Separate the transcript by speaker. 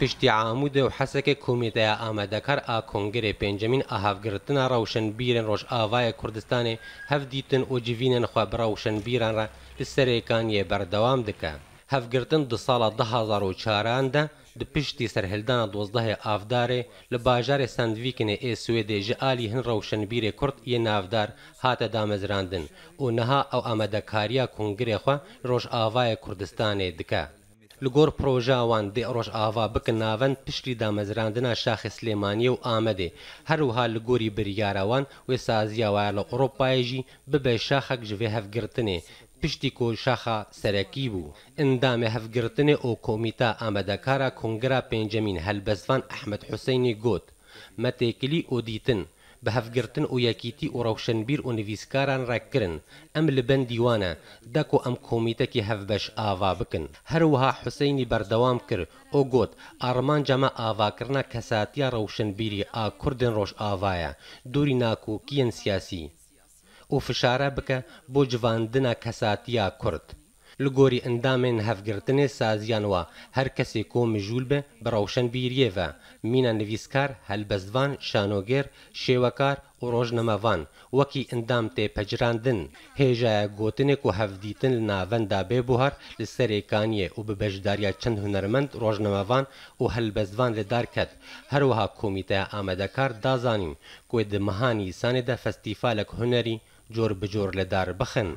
Speaker 1: پشتی عامودە و حەسەکە کۆمیتەیە ئامادەکار ئاکۆنگرێ پێنجەمین ئاهافگرتنە ڕەوشن بیرن ڕۆژ ئاوایە کوردستانێ هەفدیتن ئۆجیڤینە نەخوا بڕەوشن بیرانڕە لەسەرێکانیە بەردەوام دکە. هەفگرتن دو ساڵە 2004دا د پشتی سەررهلدانە دۆزدەهێ ئافدارێ لە باژارێ سندویکنێ ئێسوێدێ ژە ئالی هەن ڕەوشنبیرێ کورت یە ناودار هاتە دامەزراندن و نەها ئەو ئامادەکاریە کنگرێخوا ڕۆژ ئاوایە کوردستانێ دکە. li gor proja wan dê Rojava bikin navend piştî damezrandina şaxê Silêmaniye û Amedê herwiha li gorî biryara wan wê saziya waya li Ewropayê jî bibe şaxek ji vê hevgirtinê piştî ku şaxa serekî bû. Endamê hevgirtinê û komîta amedekara Kongira Pêncemîn Helbestvan Ehmed Hüseyinê got. Metekilî û dîtin بە هەفگرتن و یەکیتی و ڕەوشنبیر و نویسکاران ڕێککردن ئەم لە بەن دیوانە دەک و ئەم کۆمیتەکی هەفبەش ئاوا بکن هەروەها حوسینی بەردەوام کرد ئۆ گوت ئارمان جەمە ئاواکردە کەساتیا ڕەوشنبیری ئا کوردن ڕۆژ ئاوایە دووری ناکوکیەن سیاسی و فشارە بکە بۆ جواندنە کەساتیا کورد. لگوری اندامین هفگرتن سازیان و هر کسی کو مجول به بروشن بیریه و مینا نویسکار هلبزدوان شانوگر شیوکار و روژنمەوان وەکی ئەندام تێپەجراندن هێژایە گوتنێک و هەفدیتن لە ناوەندا بێ بوهار لە سەرێکانیە و ببەشداریا چەند هوەرمەند ڕۆژنەمەوان و هەلبەزوان لەدارکەت هەروەها کۆمیتەیە ئامادەکار دازانین کوێ دمەهانی سانێدا فەستیفالێک هوەری جۆر بجۆر لەدار بخن.